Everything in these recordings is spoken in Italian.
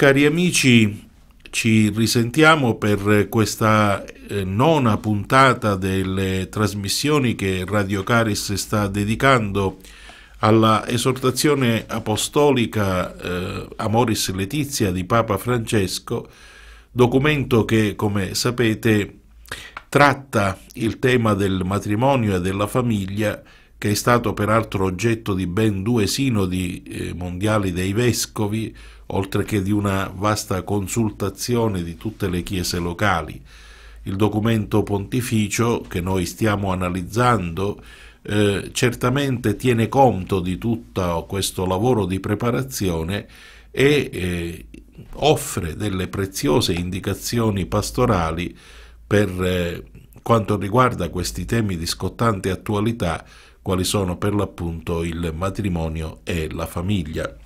Cari amici, ci risentiamo per questa eh, nona puntata delle trasmissioni che Radio Caris sta dedicando alla esortazione apostolica eh, Amoris Letizia di Papa Francesco, documento che, come sapete, tratta il tema del matrimonio e della famiglia che è stato peraltro oggetto di ben due sinodi eh, mondiali dei vescovi, oltre che di una vasta consultazione di tutte le chiese locali. Il documento pontificio che noi stiamo analizzando eh, certamente tiene conto di tutto questo lavoro di preparazione e eh, offre delle preziose indicazioni pastorali per eh, quanto riguarda questi temi di scottante attualità quali sono per l'appunto il matrimonio e la famiglia.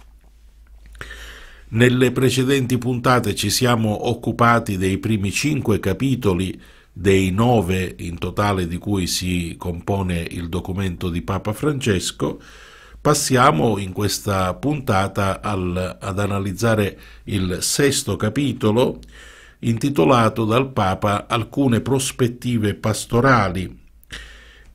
Nelle precedenti puntate ci siamo occupati dei primi cinque capitoli dei nove in totale di cui si compone il documento di Papa Francesco, passiamo in questa puntata al, ad analizzare il sesto capitolo intitolato dal Papa Alcune prospettive pastorali.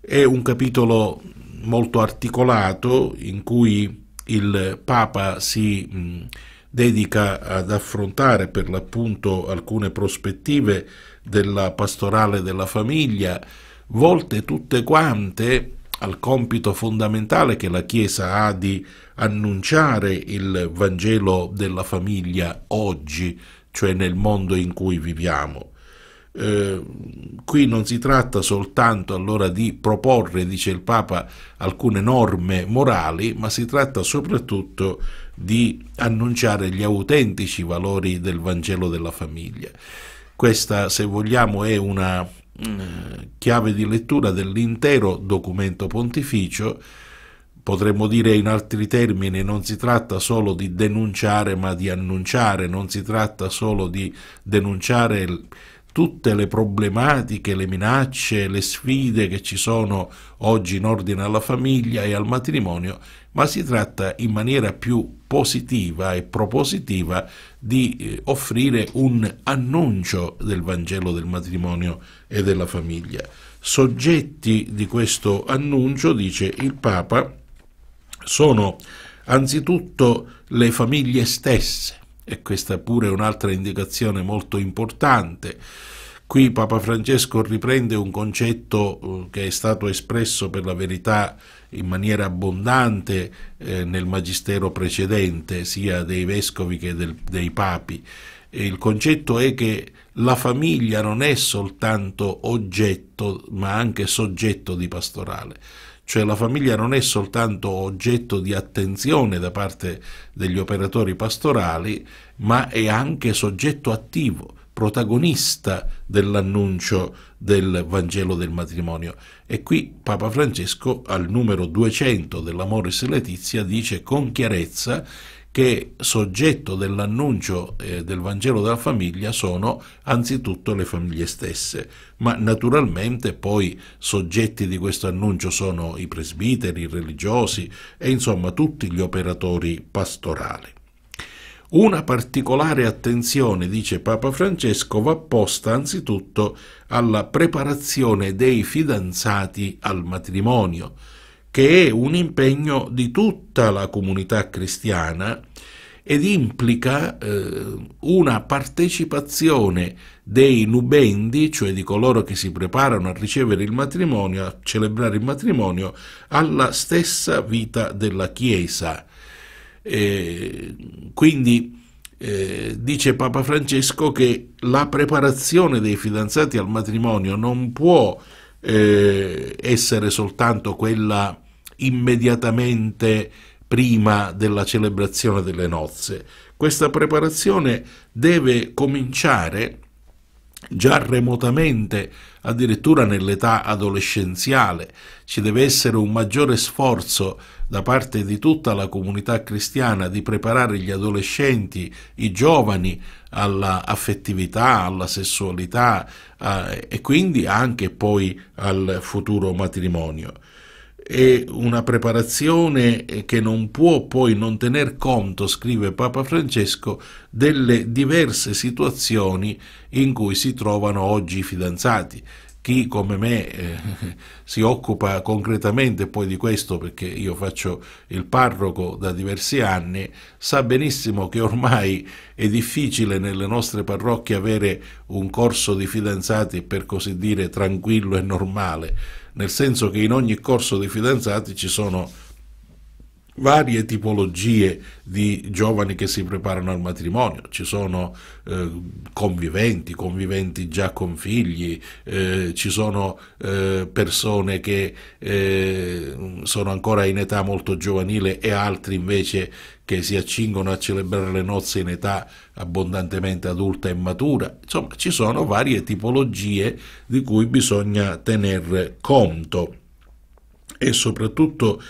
È un capitolo molto articolato in cui il Papa si dedica ad affrontare per l'appunto alcune prospettive della pastorale della famiglia, volte tutte quante al compito fondamentale che la Chiesa ha di annunciare il Vangelo della famiglia oggi, cioè nel mondo in cui viviamo. Eh, qui non si tratta soltanto allora di proporre, dice il Papa, alcune norme morali, ma si tratta soprattutto di annunciare gli autentici valori del Vangelo della famiglia. Questa, se vogliamo, è una eh, chiave di lettura dell'intero documento pontificio. Potremmo dire in altri termini, non si tratta solo di denunciare ma di annunciare, non si tratta solo di denunciare tutte le problematiche, le minacce, le sfide che ci sono oggi in ordine alla famiglia e al matrimonio, ma si tratta in maniera più positiva e propositiva di eh, offrire un annuncio del Vangelo del matrimonio e della famiglia. Soggetti di questo annuncio, dice il Papa, sono anzitutto le famiglie stesse, e questa pure è un'altra indicazione molto importante. Qui Papa Francesco riprende un concetto eh, che è stato espresso per la verità in maniera abbondante eh, nel magistero precedente, sia dei vescovi che dei papi. il concetto è che la famiglia non è soltanto oggetto, ma anche soggetto di pastorale. Cioè la famiglia non è soltanto oggetto di attenzione da parte degli operatori pastorali, ma è anche soggetto attivo, protagonista dell'annuncio del Vangelo del matrimonio. E qui Papa Francesco al numero 200 dell'Amoris Letizia dice con chiarezza che soggetto dell'annuncio eh, del Vangelo della famiglia sono anzitutto le famiglie stesse, ma naturalmente poi soggetti di questo annuncio sono i presbiteri, i religiosi e insomma tutti gli operatori pastorali. Una particolare attenzione, dice Papa Francesco, va posta anzitutto alla preparazione dei fidanzati al matrimonio, che è un impegno di tutta la comunità cristiana ed implica eh, una partecipazione dei nubendi, cioè di coloro che si preparano a ricevere il matrimonio, a celebrare il matrimonio, alla stessa vita della Chiesa. Eh, quindi eh, dice Papa Francesco che la preparazione dei fidanzati al matrimonio non può eh, essere soltanto quella immediatamente prima della celebrazione delle nozze. Questa preparazione deve cominciare già remotamente, addirittura nell'età adolescenziale. Ci deve essere un maggiore sforzo da parte di tutta la comunità cristiana di preparare gli adolescenti, i giovani, alla affettività, alla sessualità eh, e quindi anche poi al futuro matrimonio è una preparazione che non può poi non tener conto, scrive Papa Francesco, delle diverse situazioni in cui si trovano oggi i fidanzati. Chi come me eh, si occupa concretamente poi di questo, perché io faccio il parroco da diversi anni, sa benissimo che ormai è difficile nelle nostre parrocchie avere un corso di fidanzati per così dire tranquillo e normale nel senso che in ogni corso dei fidanzati ci sono varie tipologie di giovani che si preparano al matrimonio, ci sono eh, conviventi, conviventi già con figli, eh, ci sono eh, persone che eh, sono ancora in età molto giovanile e altri invece che si accingono a celebrare le nozze in età abbondantemente adulta e matura. Insomma, ci sono varie tipologie di cui bisogna tener conto e soprattutto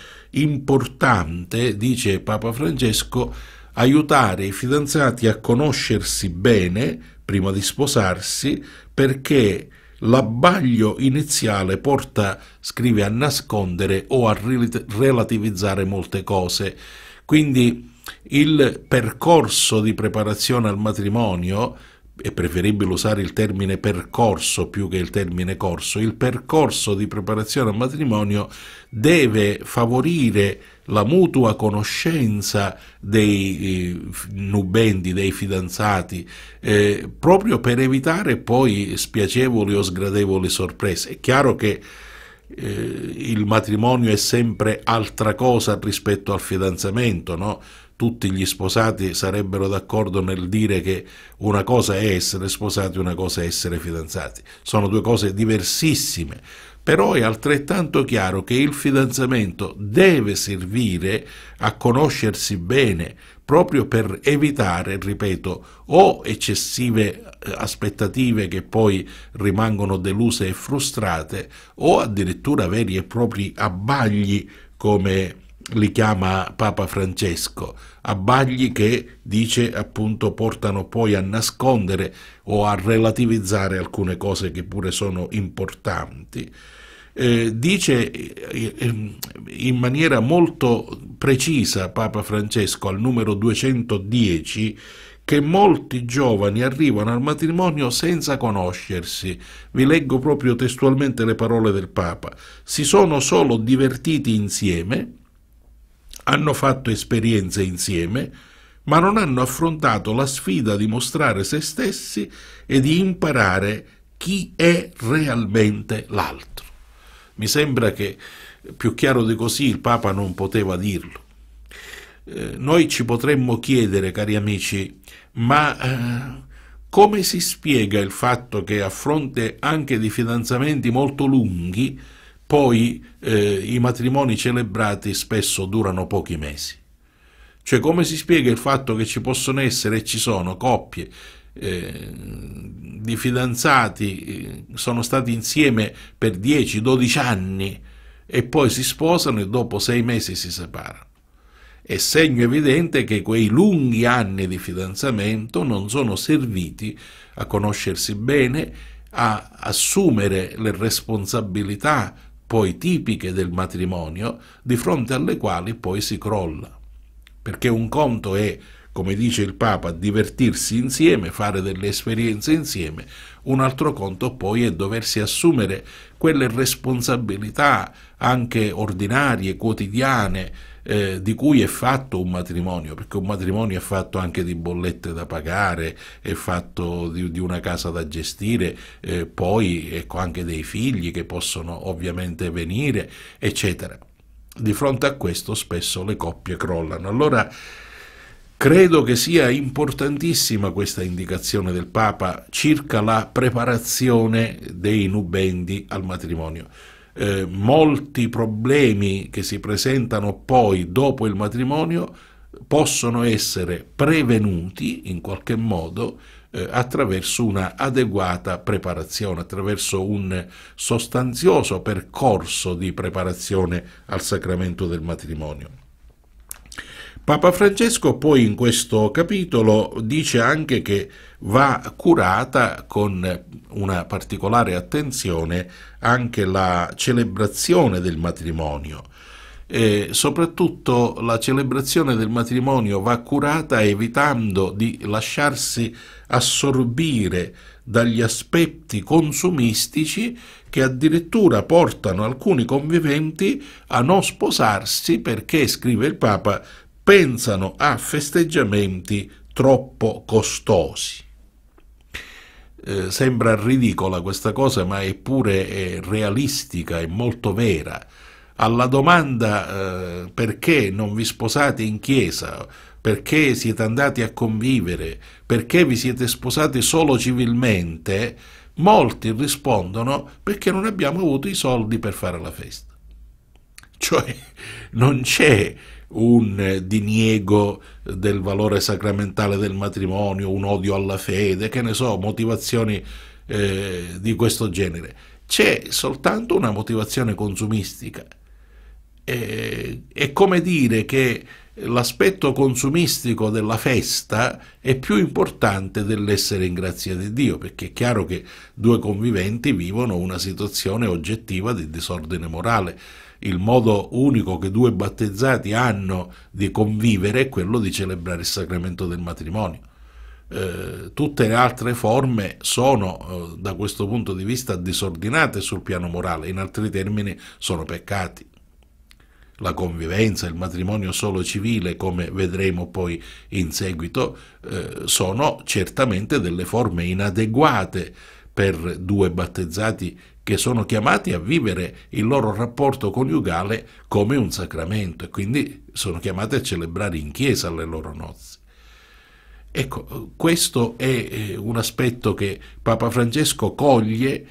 importante, dice Papa Francesco, aiutare i fidanzati a conoscersi bene prima di sposarsi perché l'abbaglio iniziale porta, scrive, a nascondere o a relativizzare molte cose. Quindi il percorso di preparazione al matrimonio è preferibile usare il termine percorso più che il termine corso, il percorso di preparazione al matrimonio deve favorire la mutua conoscenza dei eh, nubenti, dei fidanzati, eh, proprio per evitare poi spiacevoli o sgradevoli sorprese. È chiaro che eh, il matrimonio è sempre altra cosa rispetto al fidanzamento, no? tutti gli sposati sarebbero d'accordo nel dire che una cosa è essere sposati, una cosa è essere fidanzati. Sono due cose diversissime, però è altrettanto chiaro che il fidanzamento deve servire a conoscersi bene, proprio per evitare, ripeto, o eccessive eh, aspettative che poi rimangono deluse e frustrate, o addirittura veri e propri abbagli come li chiama Papa Francesco, abbagli che, dice appunto, portano poi a nascondere o a relativizzare alcune cose che pure sono importanti. Eh, dice eh, ehm, in maniera molto precisa Papa Francesco al numero 210 che molti giovani arrivano al matrimonio senza conoscersi. Vi leggo proprio testualmente le parole del Papa. Si sono solo divertiti insieme hanno fatto esperienze insieme, ma non hanno affrontato la sfida di mostrare se stessi e di imparare chi è realmente l'altro. Mi sembra che più chiaro di così il Papa non poteva dirlo. Eh, noi ci potremmo chiedere, cari amici, ma eh, come si spiega il fatto che a fronte anche di fidanzamenti molto lunghi, poi eh, i matrimoni celebrati spesso durano pochi mesi. Cioè come si spiega il fatto che ci possono essere e ci sono coppie eh, di fidanzati, eh, sono stati insieme per 10-12 anni e poi si sposano e dopo 6 mesi si separano. È segno evidente che quei lunghi anni di fidanzamento non sono serviti a conoscersi bene, a assumere le responsabilità poi tipiche del matrimonio, di fronte alle quali poi si crolla. Perché un conto è, come dice il Papa, divertirsi insieme, fare delle esperienze insieme, un altro conto poi è doversi assumere quelle responsabilità anche ordinarie, quotidiane, eh, di cui è fatto un matrimonio, perché un matrimonio è fatto anche di bollette da pagare, è fatto di, di una casa da gestire, eh, poi ecco, anche dei figli che possono ovviamente venire, eccetera. Di fronte a questo spesso le coppie crollano. Allora, Credo che sia importantissima questa indicazione del Papa circa la preparazione dei nubendi al matrimonio eh, molti problemi che si presentano poi dopo il matrimonio possono essere prevenuti in qualche modo eh, attraverso una adeguata preparazione, attraverso un sostanzioso percorso di preparazione al sacramento del matrimonio. Papa Francesco poi in questo capitolo dice anche che va curata con una particolare attenzione anche la celebrazione del matrimonio. E soprattutto la celebrazione del matrimonio va curata evitando di lasciarsi assorbire dagli aspetti consumistici che addirittura portano alcuni conviventi a non sposarsi perché, scrive il Papa, pensano a festeggiamenti troppo costosi. Eh, sembra ridicola questa cosa, ma eppure è eh, realistica e molto vera. Alla domanda eh, perché non vi sposate in chiesa, perché siete andati a convivere, perché vi siete sposati solo civilmente, molti rispondono perché non abbiamo avuto i soldi per fare la festa. Cioè non c'è un diniego del valore sacramentale del matrimonio, un odio alla fede, che ne so, motivazioni eh, di questo genere. C'è soltanto una motivazione consumistica. E, eh, è come dire che l'aspetto consumistico della festa è più importante dell'essere in grazia di Dio, perché è chiaro che due conviventi vivono una situazione oggettiva di disordine morale il modo unico che due battezzati hanno di convivere è quello di celebrare il sacramento del matrimonio. Eh, tutte le altre forme sono eh, da questo punto di vista disordinate sul piano morale, in altri termini sono peccati. La convivenza, il matrimonio solo civile, come vedremo poi in seguito, eh, sono certamente delle forme inadeguate per due battezzati che sono chiamati a vivere il loro rapporto coniugale come un sacramento e quindi sono chiamati a celebrare in chiesa le loro nozze. Ecco, questo è eh, un aspetto che Papa Francesco coglie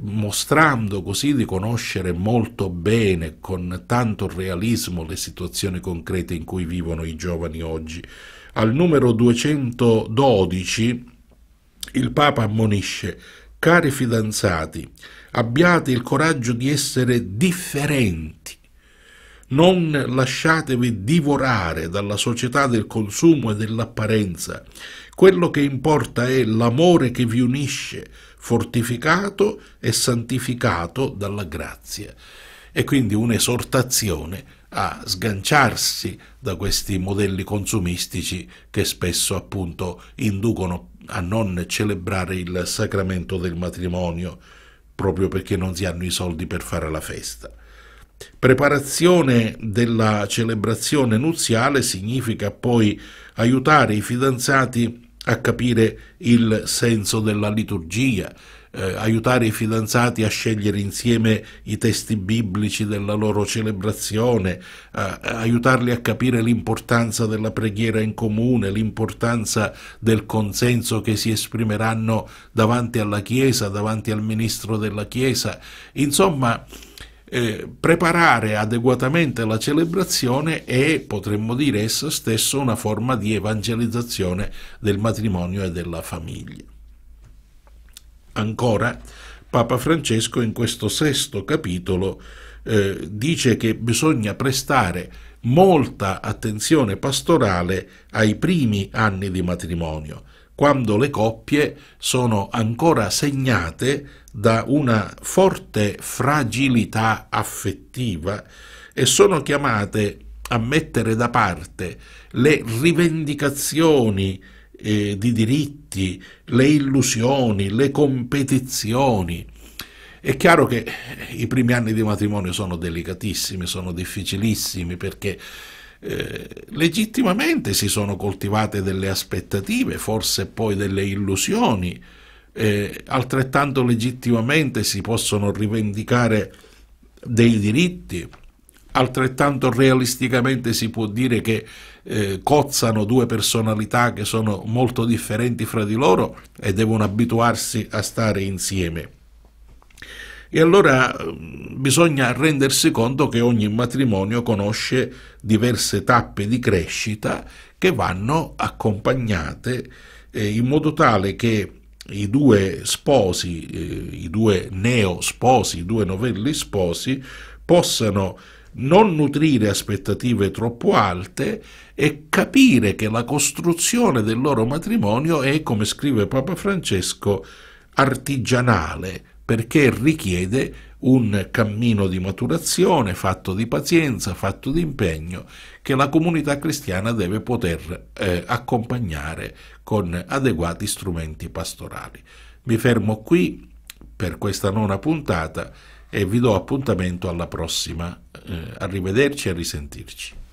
mostrando così di conoscere molto bene, con tanto realismo, le situazioni concrete in cui vivono i giovani oggi. Al numero 212 il Papa ammonisce Cari fidanzati, abbiate il coraggio di essere differenti. Non lasciatevi divorare dalla società del consumo e dell'apparenza. Quello che importa è l'amore che vi unisce, fortificato e santificato dalla grazia. E quindi un'esortazione a sganciarsi da questi modelli consumistici che spesso appunto inducono a non celebrare il sacramento del matrimonio proprio perché non si hanno i soldi per fare la festa. Preparazione della celebrazione nuziale significa poi aiutare i fidanzati a capire il senso della liturgia, eh, aiutare i fidanzati a scegliere insieme i testi biblici della loro celebrazione, eh, aiutarli a capire l'importanza della preghiera in comune, l'importanza del consenso che si esprimeranno davanti alla Chiesa, davanti al ministro della Chiesa. Insomma, eh, preparare adeguatamente la celebrazione è, potremmo dire, essa stessa una forma di evangelizzazione del matrimonio e della famiglia. Ancora, Papa Francesco in questo sesto capitolo eh, dice che bisogna prestare molta attenzione pastorale ai primi anni di matrimonio, quando le coppie sono ancora segnate da una forte fragilità affettiva e sono chiamate a mettere da parte le rivendicazioni eh, di diritti, le illusioni, le competizioni. È chiaro che i primi anni di matrimonio sono delicatissimi, sono difficilissimi perché eh, legittimamente si sono coltivate delle aspettative, forse poi delle illusioni, eh, altrettanto legittimamente si possono rivendicare dei diritti, altrettanto realisticamente si può dire che eh, cozzano due personalità che sono molto differenti fra di loro e devono abituarsi a stare insieme. E allora mm, bisogna rendersi conto che ogni matrimonio conosce diverse tappe di crescita che vanno accompagnate eh, in modo tale che i due sposi, eh, i due neo sposi, i due novelli sposi possano non nutrire aspettative troppo alte e capire che la costruzione del loro matrimonio è, come scrive Papa Francesco, artigianale, perché richiede un cammino di maturazione fatto di pazienza, fatto di impegno, che la comunità cristiana deve poter eh, accompagnare con adeguati strumenti pastorali. Mi fermo qui per questa nona puntata e vi do appuntamento alla prossima. Eh, arrivederci e risentirci.